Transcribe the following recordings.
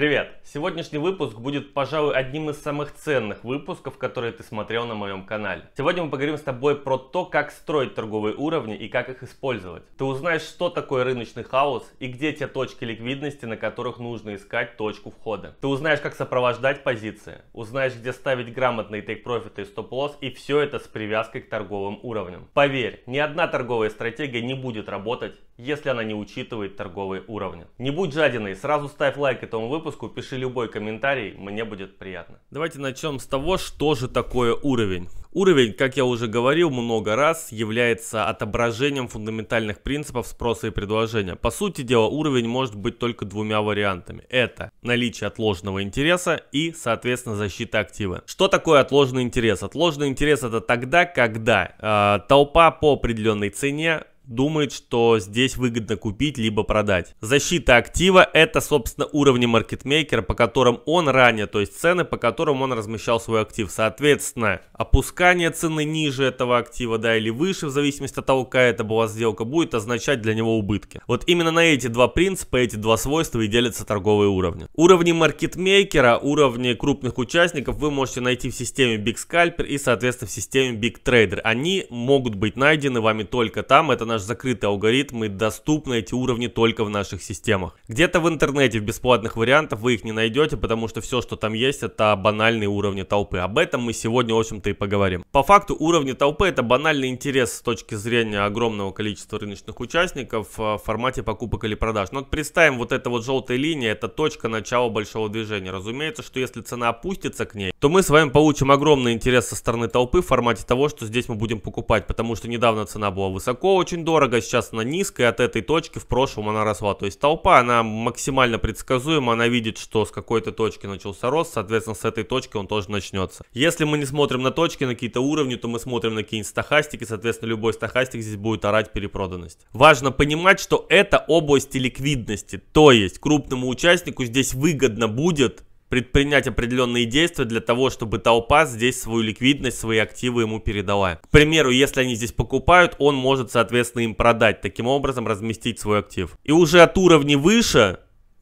Привет! Сегодняшний выпуск будет, пожалуй, одним из самых ценных выпусков, которые ты смотрел на моем канале. Сегодня мы поговорим с тобой про то, как строить торговые уровни и как их использовать. Ты узнаешь, что такое рыночный хаос и где те точки ликвидности, на которых нужно искать точку входа. Ты узнаешь, как сопровождать позиции, узнаешь, где ставить грамотные тейк-профиты и стоп-лосс, и все это с привязкой к торговым уровням. Поверь, ни одна торговая стратегия не будет работать если она не учитывает торговые уровни. Не будь жадиной, сразу ставь лайк этому выпуску, пиши любой комментарий, мне будет приятно. Давайте начнем с того, что же такое уровень. Уровень, как я уже говорил много раз, является отображением фундаментальных принципов спроса и предложения. По сути дела, уровень может быть только двумя вариантами. Это наличие отложенного интереса и, соответственно, защита актива. Что такое отложенный интерес? Отложенный интерес это тогда, когда э, толпа по определенной цене думает, что здесь выгодно купить либо продать. Защита актива это, собственно, уровни маркетмейкера, по которым он ранее, то есть цены, по которым он размещал свой актив. Соответственно, опускание цены ниже этого актива, да, или выше, в зависимости от того, какая это была сделка, будет означать для него убытки. Вот именно на эти два принципа, эти два свойства и делятся торговые уровни. Уровни маркетмейкера, уровни крупных участников вы можете найти в системе Big Scalper и, соответственно, в системе Big Trader. Они могут быть найдены вами только там, это наш наш закрытый алгоритм и доступны эти уровни только в наших системах. Где-то в интернете в бесплатных вариантах вы их не найдете, потому что все, что там есть, это банальные уровни толпы. Об этом мы сегодня, в общем-то, и поговорим. По факту уровни толпы это банальный интерес с точки зрения огромного количества рыночных участников э, в формате покупок или продаж. Но вот представим вот эта вот желтая линия, это точка начала большого движения. Разумеется, что если цена опустится к ней, то мы с вами получим огромный интерес со стороны толпы в формате того, что здесь мы будем покупать, потому что недавно цена была высоко очень долго дорого, сейчас на низкой от этой точки в прошлом она росла. То есть толпа, она максимально предсказуема, она видит, что с какой-то точки начался рост, соответственно, с этой точки он тоже начнется. Если мы не смотрим на точки, на какие-то уровни, то мы смотрим на какие-нибудь стахастики, соответственно, любой стахастик здесь будет орать перепроданность. Важно понимать, что это область ликвидности, то есть крупному участнику здесь выгодно будет предпринять определенные действия для того, чтобы толпа здесь свою ликвидность, свои активы ему передала. К примеру, если они здесь покупают, он может, соответственно, им продать, таким образом разместить свой актив. И уже от уровня выше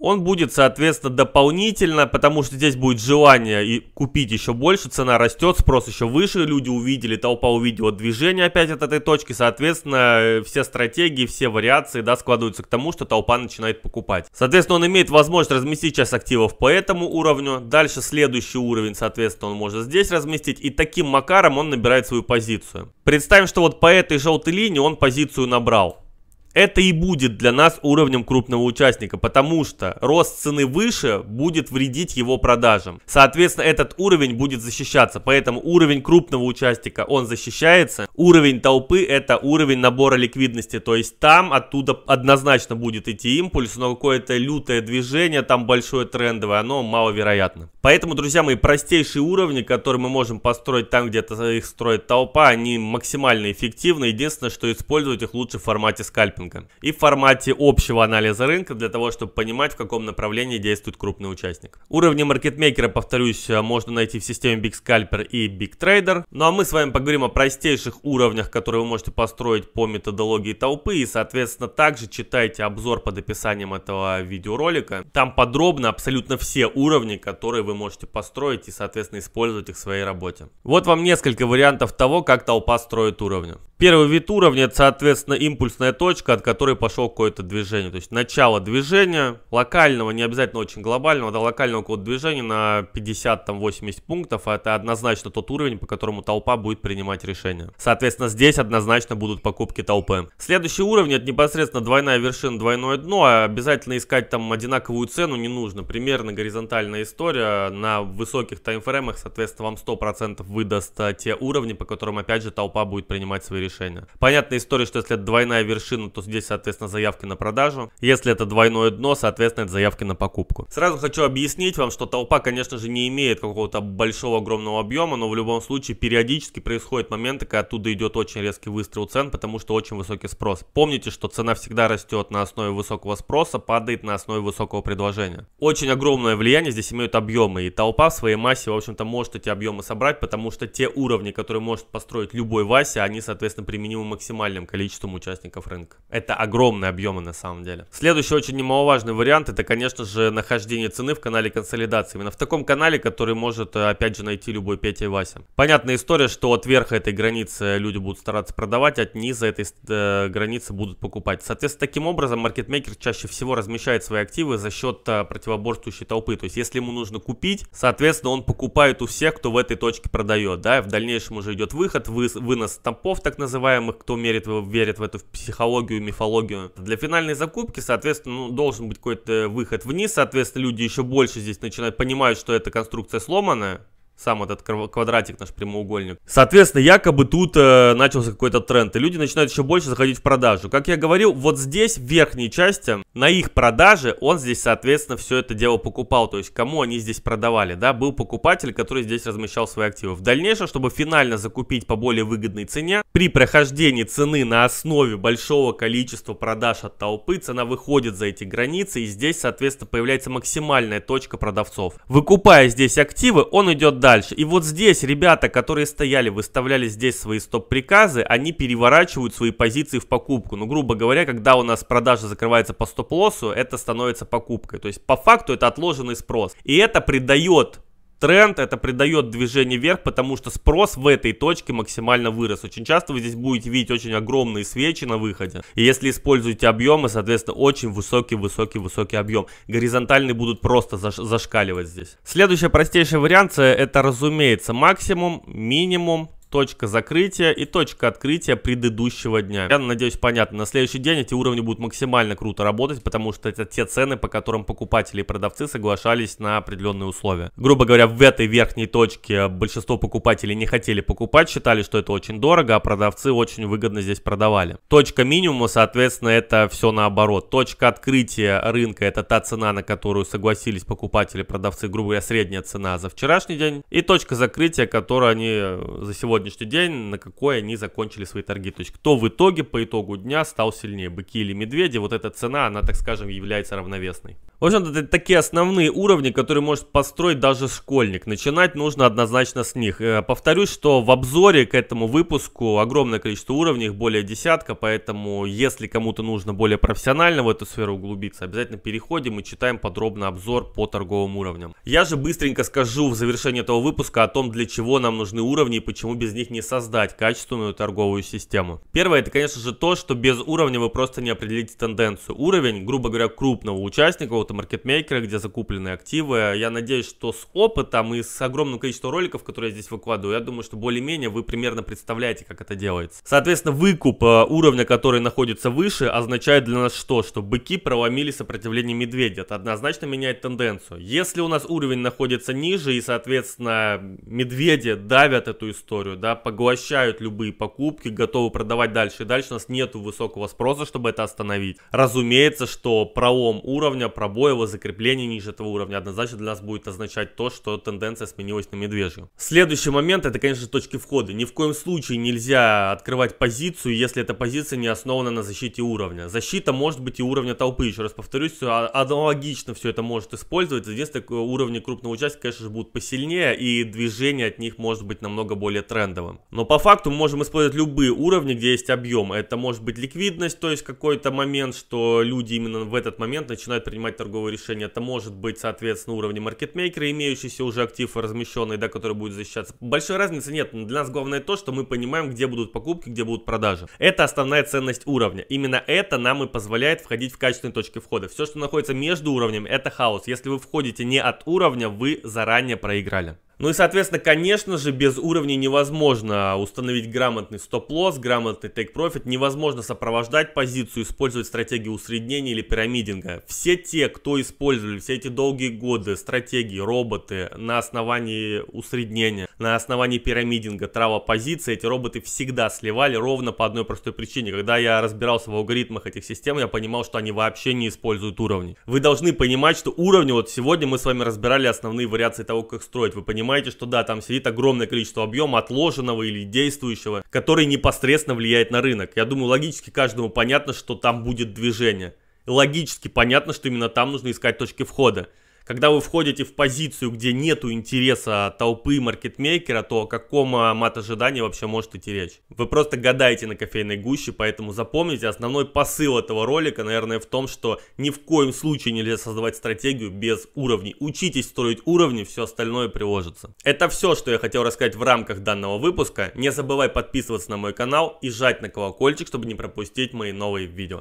он будет, соответственно, дополнительно, потому что здесь будет желание и купить еще больше, цена растет, спрос еще выше, люди увидели, толпа увидела движение опять от этой точки, соответственно, э, все стратегии, все вариации, да, складываются к тому, что толпа начинает покупать. Соответственно, он имеет возможность разместить часть активов по этому уровню, дальше следующий уровень, соответственно, он может здесь разместить, и таким макаром он набирает свою позицию. Представим, что вот по этой желтой линии он позицию набрал это и будет для нас уровнем крупного участника, потому что рост цены выше будет вредить его продажам. Соответственно, этот уровень будет защищаться, поэтому уровень крупного участника, он защищается. Уровень толпы это уровень набора ликвидности, то есть там оттуда однозначно будет идти импульс, но какое-то лютое движение, там большое трендовое, оно маловероятно. Поэтому, друзья мои, простейшие уровни, которые мы можем построить там, где то их строит толпа, они максимально эффективны. Единственное, что использовать их лучше в формате скальпа маркетинга и в формате общего анализа рынка для того, чтобы понимать, в каком направлении действует крупный участник. Уровни маркетмейкера, повторюсь, э, можно найти в системе Big Scalper и Big Trader. Ну а мы с вами поговорим о простейших уровнях, которые вы можете построить по методологии толпы и, соответственно, также читайте обзор под описанием этого видеоролика. Там подробно абсолютно все уровни, которые вы можете построить и, соответственно, использовать их в своей работе. Вот вам несколько вариантов того, как толпа строит уровни. Первый вид уровня это, соответственно, импульсная точка, от которой пошел какое-то движение. То есть начало движения, локального, не обязательно очень глобального, до локального какого-то движения на 50-80 пунктов. А это однозначно тот уровень, по которому толпа будет принимать решение. Соответственно, здесь однозначно будут покупки толпы. Следующий уровень это непосредственно двойная вершина, двойное дно. А обязательно искать там одинаковую цену не нужно. Примерно горизонтальная история. На высоких таймфреймах, соответственно, вам 100% выдаст а, те уровни, по которым, опять же, толпа будет принимать свои решения. Понятная история, что если это двойная вершина, то что здесь, соответственно, заявки на продажу. Если это двойное дно, соответственно, это заявки на покупку. Сразу хочу объяснить вам, что толпа, конечно же, не имеет какого-то большого огромного объема, но в любом случае периодически происходят моменты, когда оттуда идет очень резкий выстрел цен, потому что очень высокий спрос. Помните, что цена всегда растет на основе высокого спроса, падает на основе высокого предложения. Очень огромное влияние здесь имеют объемы, и толпа в своей массе, в общем-то, может эти объемы собрать, потому что те уровни, которые может построить любой Вася, они, соответственно, применимы максимальным количеством участников рынка. Это огромные объемы на самом деле. Следующий очень немаловажный вариант, это, конечно же, нахождение цены в канале консолидации. Именно в таком канале, который может, э, опять же, найти любой Петя и Вася. Понятная история, что от верха этой границы люди будут стараться продавать, от низа этой э, границы будут покупать. Соответственно, таким образом, маркетмейкер чаще всего размещает свои активы за счет э, противоборствующей толпы. То есть, если ему нужно купить, соответственно, он покупает у всех, кто в этой точке продает. Да? В дальнейшем уже идет выход, вы, вынос стопов, так называемых, кто мерит, верит в эту психологию и мифологию. Для финальной закупки, соответственно, ну, должен быть какой-то выход вниз, соответственно, люди еще больше здесь начинают понимать, что эта конструкция сломанная, сам этот квадратик, наш прямоугольник. Соответственно, якобы тут э, начался какой-то тренд, и люди начинают еще больше заходить в продажу. Как я говорил, вот здесь, в верхней части, на их продаже, он здесь, соответственно, все это дело покупал, то есть кому они здесь продавали, да, был покупатель, который здесь размещал свои активы. В дальнейшем, чтобы финально закупить по более выгодной цене, при прохождении цены на основе большого количества продаж от толпы, цена выходит за эти границы, и здесь, соответственно, появляется максимальная точка продавцов. Выкупая здесь активы, он идет дальше дальше. И вот здесь ребята, которые стояли, выставляли здесь свои стоп-приказы, они переворачивают свои позиции в покупку. Ну, грубо говоря, когда у нас продажа закрывается по стоп-лоссу, это становится покупкой. То есть, по факту, это отложенный спрос. И это придает тренд, это придает движение вверх, потому что спрос в этой точке максимально вырос. Очень часто вы здесь будете видеть очень огромные свечи на выходе. И если используете объемы, соответственно, очень высокий-высокий-высокий объем. Горизонтальные будут просто заш зашкаливать здесь. Следующая простейшая варианция это, разумеется, максимум, минимум, точка закрытия и точка открытия предыдущего дня. Я надеюсь, понятно. На следующий день эти уровни будут максимально круто работать, потому что это те цены, по которым покупатели и продавцы соглашались на определенные условия. Грубо говоря, в этой верхней точке большинство покупателей не хотели покупать, считали, что это очень дорого, а продавцы очень выгодно здесь продавали. Точка минимума, соответственно, это все наоборот. Точка открытия рынка это та цена, на которую согласились покупатели, и продавцы, грубо говоря, средняя цена за вчерашний день. И точка закрытия, которую они за сегодня сегодняшний день, на какой они закончили свои торги. То есть кто в итоге, по итогу дня стал сильнее, быки или медведи. Вот эта цена, она, так скажем, является равновесной. В общем, это такие основные уровни, которые может построить даже школьник. Начинать нужно однозначно с них. Э, повторюсь, что в обзоре к этому выпуску огромное количество уровней, их более десятка, поэтому если кому-то нужно более профессионально в эту сферу углубиться, обязательно переходим и читаем подробно обзор по торговым уровням. Я же быстренько скажу в завершении этого выпуска о том, для чего нам нужны уровни и почему без без них не создать качественную торговую систему. Первое, это, конечно же, то, что без уровня вы просто не определите тенденцию. Уровень, грубо говоря, крупного участника, вот маркетмейкера, где закуплены активы. Я надеюсь, что с опытом и с огромным количеством роликов, которые я здесь выкладываю, я думаю, что более-менее вы примерно представляете, как это делается. Соответственно, выкуп э, уровня, который находится выше, означает для нас что? Что быки проломили сопротивление медведя. Это однозначно меняет тенденцию. Если у нас уровень находится ниже и, соответственно, медведи давят эту историю, да, поглощают любые покупки, готовы продавать дальше. И дальше у нас нет высокого спроса, чтобы это остановить. Разумеется, что пролом уровня, пробой его, закрепление ниже этого уровня однозначно для нас будет означать то, что тенденция сменилась на медвежью. Следующий момент, это, конечно, точки входа. Ни в коем случае нельзя открывать позицию, если эта позиция не основана на защите уровня. Защита может быть и уровня толпы, еще раз повторюсь, все а, аналогично все это может использовать. Единственное, уровни крупного участка, конечно же, будут посильнее, и движение от них может быть намного более трендовым рандомом. Но по факту мы можем использовать любые уровни, где есть объем. Это может быть ликвидность, то есть какой-то момент, что люди именно в этот момент начинают принимать торговые решения. Это может быть, соответственно, уровни маркетмейкера, имеющийся уже актив размещенный, да, который будет защищаться. Большой разницы нет. для нас главное то, что мы понимаем, где будут покупки, где будут продажи. Это основная ценность уровня. Именно это нам и позволяет входить в качественные точки входа. Все, что находится между уровнями, это хаос. Если вы входите не от уровня, вы заранее проиграли. Ну и, соответственно, конечно же, без уровней невозможно установить грамотный стоп-лосс, грамотный тейк-профит, невозможно сопровождать позицию, использовать стратегию усреднения или пирамидинга. Все те, кто использовали все эти долгие годы стратегии, роботы на основании усреднения, на основании пирамидинга, трава позиции, эти роботы всегда сливали ровно по одной простой причине. Когда я разбирался в алгоритмах этих систем, я понимал, что они вообще не используют уровни. Вы должны понимать, что уровни, вот сегодня мы с вами разбирали основные вариации того, как строить. Вы понимаете, понимаете, что да, там сидит огромное количество объема отложенного или действующего, который непосредственно влияет на рынок. Я думаю, логически каждому понятно, что там будет движение. Логически понятно, что именно там нужно искать точки входа. Когда вы входите в позицию, где нету интереса толпы маркетмейкера, то о каком а, мат-ожидании вообще может идти речь? Вы просто гадаете на кофейной гуще, поэтому запомните, основной посыл этого ролика, наверное, в том, что ни в коем случае нельзя создавать стратегию без уровней. Учитесь строить уровни, все остальное приложится. Это все, что я хотел рассказать в рамках данного выпуска. Не забывай подписываться на мой канал и жать на колокольчик, чтобы не пропустить мои новые видео.